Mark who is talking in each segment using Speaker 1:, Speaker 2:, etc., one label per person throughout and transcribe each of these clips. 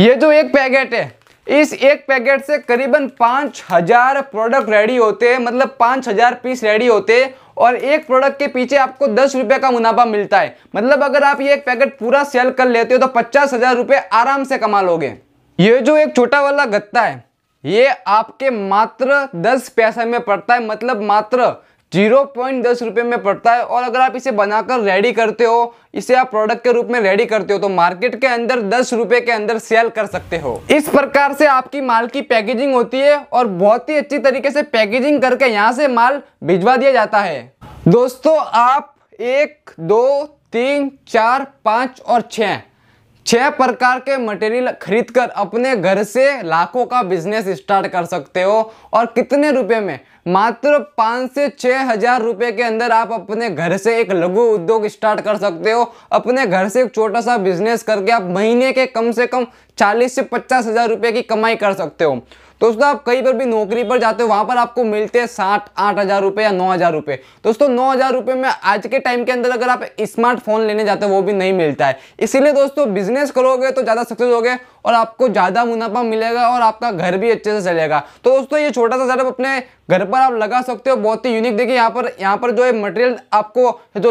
Speaker 1: ये जो एक पैकेट है इस एक पैकेट से करीबन पांच हजार प्रोडक्ट रेडी होते हैं मतलब पांच हजार पीस रेडी होते हैं और एक प्रोडक्ट के पीछे आपको दस रुपये का मुनाफा मिलता है मतलब अगर आप ये एक पैकेट पूरा सेल कर लेते हो तो पचास हजार रुपए आराम से कमा लोगे ये जो एक छोटा वाला गत्ता है ये आपके मात्र दस पैसे में पड़ता है मतलब मात्र जीरो पॉइंट दस रुपये में पड़ता है और अगर आप इसे बनाकर रेडी करते हो इसे आप प्रोडक्ट के रूप में रेडी करते हो तो मार्केट के अंदर दस रुपये के अंदर सेल कर सकते हो इस प्रकार से आपकी माल की पैकेजिंग होती है और बहुत ही अच्छी तरीके से पैकेजिंग करके यहाँ से माल भिजवा दिया जाता है दोस्तों आप एक दो तीन चार पाँच और छः छह प्रकार के मटेरियल खरीद कर अपने घर से लाखों का बिजनेस स्टार्ट कर सकते हो और कितने रुपए में मात्र पाँच से छः हजार रुपये के अंदर आप अपने घर से एक लघु उद्योग स्टार्ट कर सकते हो अपने घर से एक छोटा सा बिजनेस करके आप महीने के कम से कम चालीस से पचास हजार रुपये की कमाई कर सकते हो दोस्तों आप कहीं पर भी नौकरी पर जाते हो वहां पर आपको मिलते हैं साठ आठ हजार रुपये या नौ हजार रुपये दोस्तों नौ हजार रुपये में आज के टाइम के अंदर अगर आप स्मार्टफोन लेने जाते हो वो भी नहीं मिलता है इसीलिए दोस्तों बिजनेस करोगे तो ज़्यादा सक्सेस होगे और आपको ज़्यादा मुनाफा मिलेगा और आपका घर भी अच्छे से चलेगा तो दोस्तों ये छोटा सा सेटअप अपने घर पर आप लगा सकते हो बहुत ही यूनिक देखिए यहाँ पर यहाँ पर जो है मटेरियल आपको जो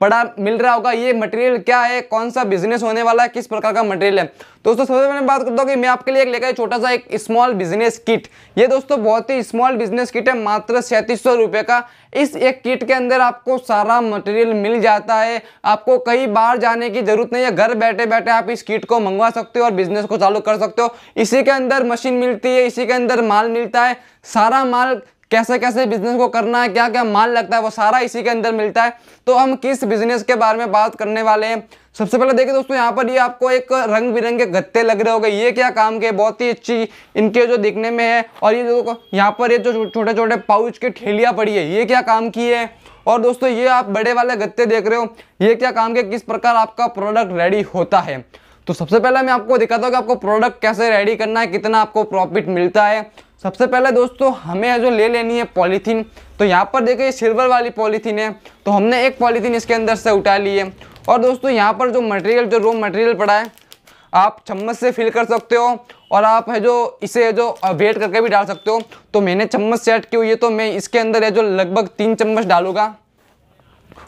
Speaker 1: पढ़ा मिल रहा होगा ये मटेरियल क्या है कौन सा बिजनेस होने वाला है किस प्रकार का मटेरियल है दोस्तों सबसे पहले बात करता हूँ कि मैं आपके लिए एक लेकर छोटा सा एक स्मॉल बिजनेस किट ये दोस्तों बहुत ही स्मॉल बिजनेस किट है मात्र सैंतीस सौ रुपये का इस एक किट के अंदर आपको सारा मटेरियल मिल जाता है आपको कई बार जाने की जरूरत नहीं है घर बैठे बैठे आप इस किट को मंगवा सकते हो और बिजनेस को चालू कर सकते हो इसी के अंदर मशीन मिलती है इसी के अंदर माल मिलता है सारा माल कैसे कैसे बिजनेस को करना है क्या क्या माल लगता है वो सारा इसी के अंदर मिलता है तो हम किस बिजनेस के बारे में बात करने वाले हैं सबसे पहले देखिए दोस्तों यहाँ पर ये आपको एक रंग बिरंगे गत्ते लग रहे होंगे ये क्या काम के बहुत ही अच्छी इनके जो दिखने में है और ये जो यहाँ पर ये जो छोटे छोटे पाउच की ठेलियाँ पड़ी है ये क्या काम की है और दोस्तों ये आप बड़े वाले गत्ते देख रहे हो ये क्या काम के किस प्रकार आपका प्रोडक्ट रेडी होता है तो सबसे पहले मैं आपको दिखाता हूँ कि आपको प्रोडक्ट कैसे रेडी करना है कितना आपको प्रॉफिट मिलता है सबसे पहले दोस्तों हमें जो ले लेनी है पॉलीथीन तो यहाँ पर देखिए सिल्वर वाली पॉलीथीन है तो हमने एक पॉलीथीन इसके अंदर से उठा ली है और दोस्तों यहाँ पर जो मटेरियल जो रो मटेरियल पड़ा है आप चम्मच से फिल कर सकते हो और आप है जो इसे है जो वेट करके भी डाल सकते हो तो मैंने चम्मच सेट की हुई है तो मैं इसके अंदर है जो लगभग तीन चम्मच डालूंगा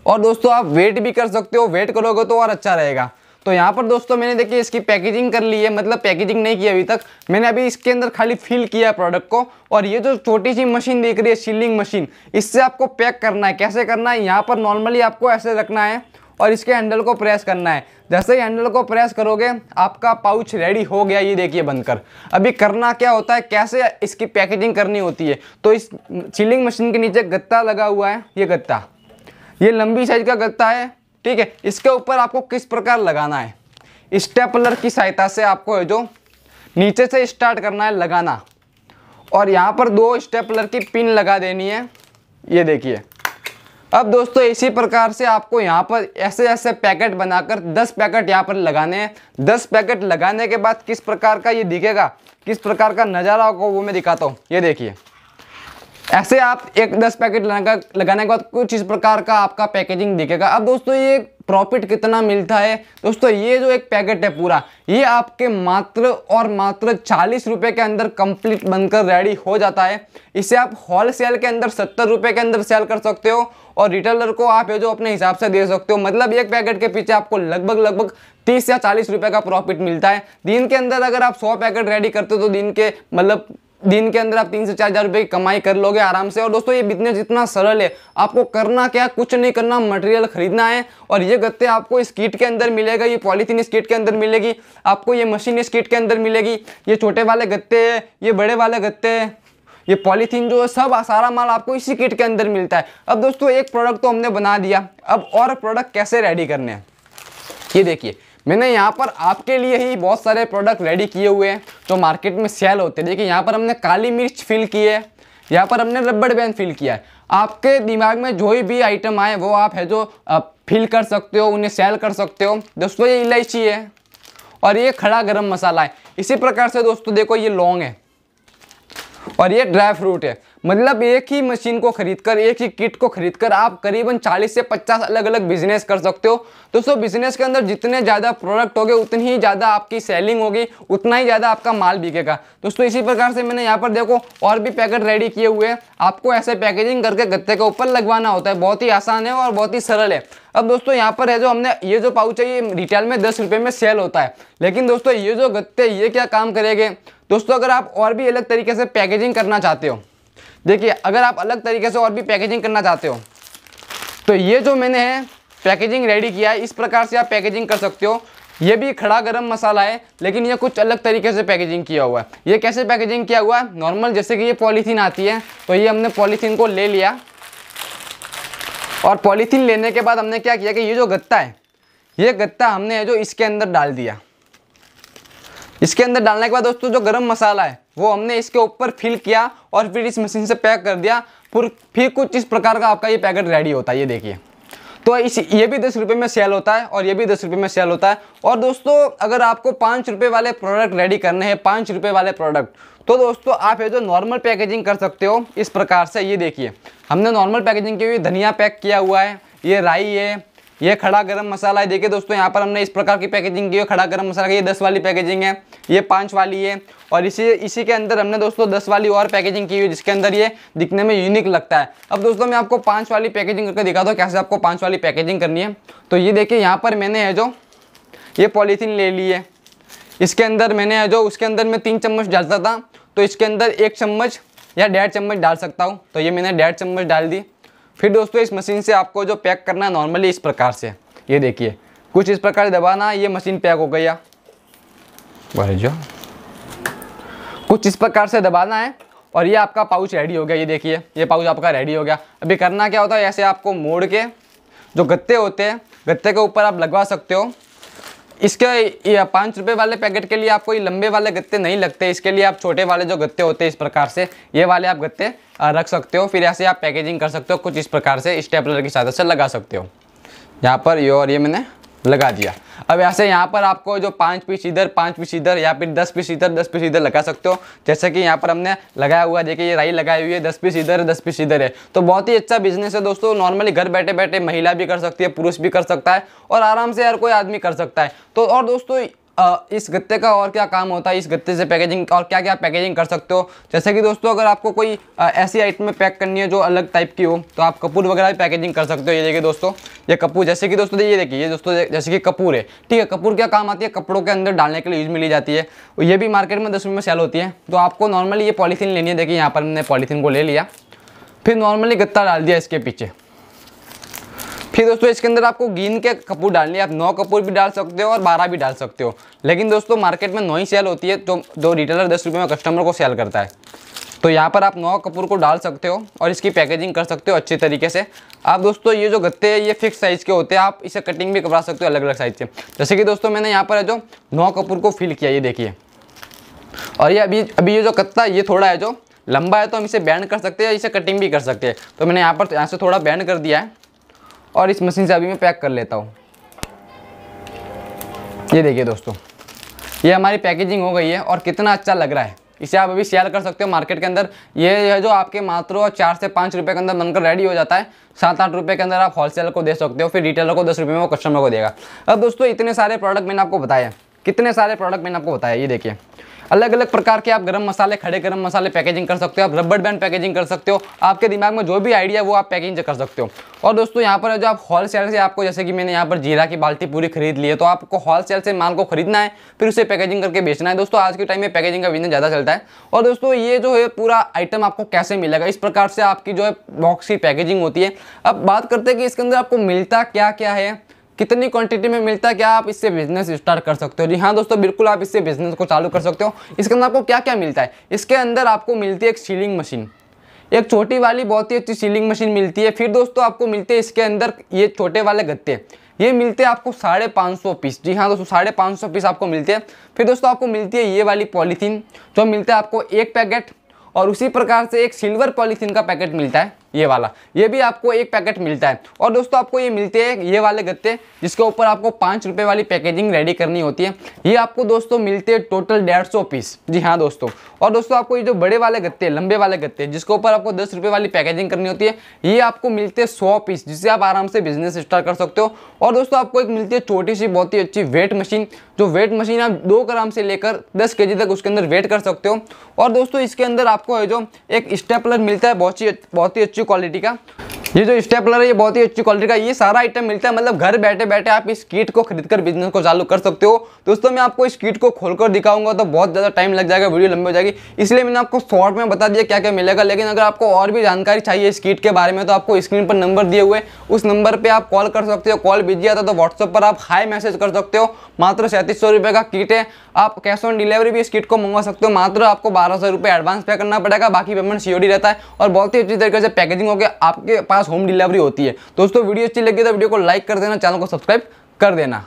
Speaker 1: और दोस्तों आप वेट भी कर सकते हो वेट करोगे तो और अच्छा रहेगा तो यहाँ पर दोस्तों मैंने देखिए इसकी पैकेजिंग कर ली है मतलब पैकेजिंग नहीं की अभी तक मैंने अभी इसके अंदर खाली फिल किया प्रोडक्ट को और ये जो छोटी सी मशीन देख रही है सीलिंग मशीन इससे आपको पैक करना है कैसे करना है यहाँ पर नॉर्मली आपको ऐसे रखना है और इसके हैंडल को प्रेस करना है जैसे ही हैंडल को प्रेस करोगे आपका पाउच रेडी हो गया ये देखिए बनकर अभी करना क्या होता है कैसे इसकी पैकेजिंग करनी होती है तो इस सीलिंग मशीन के नीचे गत्ता लगा हुआ है ये गत्ता ये लंबी साइज का गत्ता है ठीक है इसके ऊपर आपको किस प्रकार लगाना है स्टेपलर की सहायता से आपको जो नीचे से स्टार्ट करना है लगाना और यहाँ पर दो स्टेपलर की पिन लगा देनी है ये देखिए अब दोस्तों इसी प्रकार से आपको यहाँ पर ऐसे ऐसे पैकेट बनाकर 10 पैकेट यहाँ पर लगाने हैं 10 पैकेट लगाने के बाद किस प्रकार का ये दिखेगा किस प्रकार का नज़ारा होगा वो मैं दिखाता हूँ ये देखिए ऐसे आप एक दस पैकेट लगा लगाने के बाद कुछ इस प्रकार का आपका पैकेजिंग दिखेगा अब दोस्तों ये प्रॉफिट कितना मिलता है दोस्तों ये जो एक पैकेट है पूरा ये आपके मात्र और मात्र चालीस रुपये के अंदर कंप्लीट बनकर रेडी हो जाता है इसे आप होल सेल के अंदर सत्तर रुपये के अंदर सेल कर सकते हो और रिटेलर को आप ये जो अपने हिसाब से दे सकते हो मतलब एक पैकेट के पीछे आपको लगभग लगभग तीस या चालीस रुपये का प्रॉफिट मिलता है दिन के अंदर अगर आप सौ पैकेट रेडी करते हो तो दिन के मतलब दिन के अंदर आप तीन से चार हजार रुपये की कमाई कर लोगे आराम से और दोस्तों ये बिजनेस इतना सरल है आपको करना क्या कुछ नहीं करना मटेरियल खरीदना है और ये गत्ते आपको इस किट के अंदर मिलेगा ये पॉलीथीन इस किट के अंदर मिलेगी आपको ये मशीन इस किट के अंदर मिलेगी ये छोटे वाले गत्ते है ये बड़े वाले गत्ते है ये पॉलीथीन जो है सब सारा माल आपको इसी किट के अंदर मिलता है अब दोस्तों एक प्रोडक्ट तो हमने बना दिया अब और प्रोडक्ट कैसे रेडी करने हैं ये देखिए मैंने यहाँ पर आपके लिए ही बहुत सारे प्रोडक्ट रेडी किए हुए हैं जो मार्केट में सेल होते हैं देखिए यहाँ पर हमने काली मिर्च फिल की है यहाँ पर हमने रबड़ बैंड फिल किया है आपके दिमाग में जो भी आइटम आए वो आप है जो फिल कर सकते हो उन्हें सेल कर सकते हो दोस्तों ये इलायची है और ये खड़ा गर्म मसाला है इसी प्रकार से दोस्तों देखो ये लौंग है और ये ड्राई फ्रूट है मतलब एक ही मशीन को खरीदकर एक ही किट को खरीदकर आप करीबन 40 से 50 अलग अलग बिजनेस कर सकते हो दोस्तों बिजनेस के अंदर जितने ज़्यादा प्रोडक्ट होंगे उतनी ही ज़्यादा आपकी सेलिंग होगी उतना ही ज़्यादा आपका माल बिकेगा दोस्तों इसी प्रकार से मैंने यहाँ पर देखो और भी पैकेट रेडी किए हुए हैं आपको ऐसे पैकेजिंग करके गत्ते के ऊपर लगवाना होता है बहुत ही आसान है और बहुत ही सरल है अब दोस्तों यहाँ पर है जो हमने ये जो पाउच है ये रिटेल में दस रुपये में सेल होता है लेकिन दोस्तों ये जो गत्ते ये क्या काम करेंगे दोस्तों अगर आप और भी अलग तरीके से पैकेजिंग करना चाहते हो देखिए अगर आप अलग तरीके से और भी पैकेजिंग करना चाहते हो तो ये जो मैंने है पैकेजिंग रेडी किया है इस प्रकार से आप पैकेजिंग कर सकते हो ये भी खड़ा गरम मसाला है लेकिन ये कुछ अलग तरीके से पैकेजिंग किया हुआ है ये कैसे पैकेजिंग किया हुआ है नॉर्मल जैसे कि ये पॉलीथीन आती है तो ये हमने पॉलीथीन को ले लिया और पॉलीथीन लेने के बाद हमने क्या किया कि ये जो गत्ता है ये गत्ता हमने जो इसके अंदर डाल दिया इसके अंदर डालने के बाद दोस्तों जो गर्म मसाला है वो हमने इसके ऊपर फिल किया और फिर इस मशीन से पैक कर दिया फिर फिर कुछ इस प्रकार का आपका ये पैकेट रेडी होता है ये देखिए तो इस ये भी दस रुपये में सेल होता है और ये भी दस रुपये में सेल होता है और दोस्तों अगर आपको पाँच रुपये वाले प्रोडक्ट रेडी करने हैं पाँच रुपये वाले प्रोडक्ट तो दोस्तों आप ये जो नॉर्मल पैकेजिंग कर सकते हो इस प्रकार से ये देखिए हमने नॉर्मल पैकेजिंग की हुई धनिया पैक किया हुआ है ये राई है ये खड़ा गरम मसाला है देखिए दोस्तों यहाँ पर हमने इस प्रकार की पैकेजिंग की है खड़ा गरम मसाला की ये दस वाली पैकेजिंग है ये पाँच वाली है और इसी इसी के अंदर हमने दोस्तों दस वाली और पैकेजिंग की हुई जिसके अंदर ये दिखने में यूनिक लगता है अब दोस्तों मैं आपको पाँच वाली पैकेजिंग करके दिखाता हूँ कैसे आपको पाँच वाली पैकेजिंग करनी है तो ये देखिए यहाँ पर मैंने है जो ये पॉलीथीन ले ली है इसके अंदर मैंने है जो उसके अंदर मैं तीन चम्मच डालता था तो इसके अंदर एक चम्मच या डेढ़ चम्मच डाल सकता हूँ तो ये मैंने डेढ़ चम्मच डाल दी फिर दोस्तों इस मशीन से आपको जो पैक करना है नॉर्मली इस प्रकार से ये देखिए कुछ इस प्रकार दबाना ये मशीन पैक हो गया जो कुछ इस प्रकार से दबाना है और ये आपका पाउच रेडी हो गया ये देखिए ये पाउच आपका रेडी हो गया अभी करना क्या होता है ऐसे आपको मोड़ के जो गत्ते होते हैं गत्ते के ऊपर आप लगवा सकते हो इसके पाँच रुपये वाले पैकेट के लिए आपको ये लंबे वाले गत्ते नहीं लगते इसके लिए आप छोटे वाले जो गत्ते होते हैं इस प्रकार से ये वाले आप गत्ते रख सकते हो फिर ऐसे आप पैकेजिंग कर सकते हो कुछ इस प्रकार से स्टेपलर की सहायता से लगा सकते हो यहाँ पर ये और ये मैंने लगा दिया अब ऐसे यहाँ पर आपको जो पाँच पीस इधर पाँच पीस इधर या फिर दस पीस इधर दस पीस इधर लगा सकते हो जैसे कि यहाँ पर हमने लगाया हुआ देखिए ये राई लगाई हुई है दस पीस इधर दस पीस इधर है तो बहुत ही अच्छा बिजनेस है दोस्तों नॉर्मली घर बैठे बैठे महिला भी कर सकती है पुरुष भी कर सकता है और आराम से हर कोई आदमी कर सकता है तो और दोस्तों इस गत्ते का और क्या काम होता है इस गत्ते से पैकेजिंग और क्या क्या पैकेजिंग कर सकते हो जैसे कि दोस्तों अगर आपको कोई ऐसी आइटम पैक करनी है जो अलग टाइप की हो तो आप कपूर वगैरह भी पैकेजिंग कर सकते हो ये देखिए दोस्तों ये कपूर जैसे कि दोस्तों ये देखिए ये दोस्तों जैसे कि कपूर है ठीक है कपूर क्या काम आती है कपड़ों के अंदर डालने के लिए यूज मिली जाती है और ये भी मार्केट में दस में सेल होती है तो आपको नॉर्मली ये पॉलीथीन लेनी है देखिए यहाँ पर हमने पॉलीथीन को ले लिया फिर नॉर्मली गत्ता डाल दिया इसके पीछे फिर दोस्तों इसके अंदर आपको गिन के कपूर डालनी है आप नौ कपूर भी डाल सकते हो और बारह भी डाल सकते हो लेकिन दोस्तों मार्केट में नौ ही सेल होती है तो जो रिटेलर दस रुपये में कस्टमर को सेल करता है तो यहाँ पर आप नौ कपूर को डाल सकते हो और इसकी पैकेजिंग कर सकते हो अच्छे तरीके से आप दोस्तों ये जो गत्ते हैं ये फिक्स साइज़ के होते हैं आप इसे कटिंग भी करवा सकते हो अलग अलग साइज़ से जैसे कि दोस्तों मैंने यहाँ पर है जो नौ कपूर को फिल किया ये देखिए और ये अभी अभी ये जो कत्ता ये थोड़ा है जो लंबा है तो हम इसे बैंड कर सकते हैं या इसे कटिंग भी कर सकते हैं तो मैंने यहाँ पर तो यहाँ से थोड़ा बैंड कर दिया है और इस मशीन से अभी मैं पैक कर लेता हूँ ये देखिए दोस्तों ये हमारी पैकेजिंग हो गई है और कितना अच्छा लग रहा है इसे आप अभी शेयर कर सकते हो मार्केट के अंदर ये है जो आपके मात्र चार से पाँच रुपये के अंदर बनकर रेडी हो जाता है सात आठ रुपये के अंदर आप होलसेलर को दे सकते हो फिर रिटेलर को दस रुपये में वो कस्टमर को देगा अब दोस्तों इतने सारे प्रोडक्ट मैंने आपको बताया कितने सारे प्रोडक्ट मैंने आपको बताया ये देखिए अलग अलग प्रकार के आप गरम मसाले खड़े गरम मसाले पैकेजिंग कर सकते हो आप रबड़ बैंड पैकेजिंग कर सकते हो आपके दिमाग में जो भी आइडिया वो आप पैकेजिंग कर सकते हो और दोस्तों यहाँ पर जो आप होल सेल से आपको जैसे कि मैंने यहाँ पर जीरा की बाल्टी पूरी खरीद ली है तो आपको होल सेल से माल को खरीदना है फिर उसे पैकेजिंग करके बेचना है दोस्तों आज के टाइम में पैकेजिंग का बिजनेस ज़्यादा चलता है और दोस्तों ये जो है पूरा आइटम आपको कैसे मिलेगा इस प्रकार से आपकी जो है बॉक्स की पैकेजिंग होती है अब बात करते हैं कि इसके अंदर आपको मिलता क्या क्या है कितनी क्वांटिटी में मिलता है क्या आप इससे बिजनेस स्टार्ट कर सकते हो जी हाँ दोस्तों बिल्कुल आप इससे बिजनेस को चालू कर सकते हो इसके अंदर आपको क्या क्या मिलता है इसके अंदर आपको मिलती है एक सीलिंग मशीन एक छोटी वाली बहुत ही अच्छी सीलिंग मशीन मिलती है फिर दोस्तों आपको मिलते हैं इसके अंदर ये छोटे वाले गत्ते ये मिलते हैं आपको साढ़े पाँच सौ पीस जी हाँ दोस्तों साढ़े पाँच सौ पीस आपको मिलते हैं फिर दोस्तों आपको मिलती है ये वाली पॉलीथीन जो मिलता है आपको एक पैकेट और उसी प्रकार से एक सिल्वर पॉलीथीन का पैकेट मिलता है ये वाला ये भी आपको एक पैकेट मिलता है और दोस्तों आपको ये मिलते हैं ये वाले गत्ते जिसके ऊपर आपको पाँच रुपये वाली पैकेजिंग रेडी करनी होती है ये आपको दोस्तों मिलते हैं टोटल डेढ़ सौ पीस जी हाँ दोस्तों और दोस्तों आपको ये जो बड़े वाले गत्ते लंबे वाले गत्ते जिसके ऊपर आपको दस रुपये वाली पैकेजिंग करनी होती है ये आपको मिलते हैं सौ पीस जिससे आप आराम से बिजनेस स्टार्ट कर सकते हो और दोस्तों आपको एक मिलती है छोटी सी बहुत ही अच्छी वेट मशीन जो वेट मशीन आप दो ग्राम से लेकर दस के तक उसके अंदर वेट कर सकते हो और दोस्तों इसके अंदर आपको जो एक स्टेपलर मिलता है बहुत ही बहुत ही अच्छी क्वालिटी का ये जो स्टेपलर है ये बहुत ही अच्छी क्वालिटी का ये सारा आइटम मिलता है मतलब घर बैठे बैठे आप इस किट को खरीद कर बिजनेस को चालू कर सकते हो दोस्तों मैं आपको इस किट को खोलकर दिखाऊंगा तो बहुत ज़्यादा टाइम लग जाएगा वीडियो लंबी हो जाएगी इसलिए मैंने आपको शॉर्ट में बता दिया क्या क्या मिलेगा लेकिन अगर आपको और भी जानकारी चाहिए इस किट के बारे में तो आपको स्क्रीन पर नंबर दिए हुए उस नंबर पर आप कॉल कर सकते हो कॉल बिजी आता तो व्हाट्सअप पर आप हाई मैसेज कर सकते हो मात्र सैंतीस सौ का किट है आप कैश ऑन डिलीवरी भी इस किट को मंगवा सकते हो मात्र आपको बारह सौ एडवांस पे करना पड़ेगा बाकी पेमेंट सी रहता है और बहुत ही अच्छी तरीके से पैकेजिंग होकर आपके पास पास होम डिलीवरी होती है दोस्तों वीडियो अच्छी लगी तो वीडियो को लाइक कर देना चैनल को सब्सक्राइब कर देना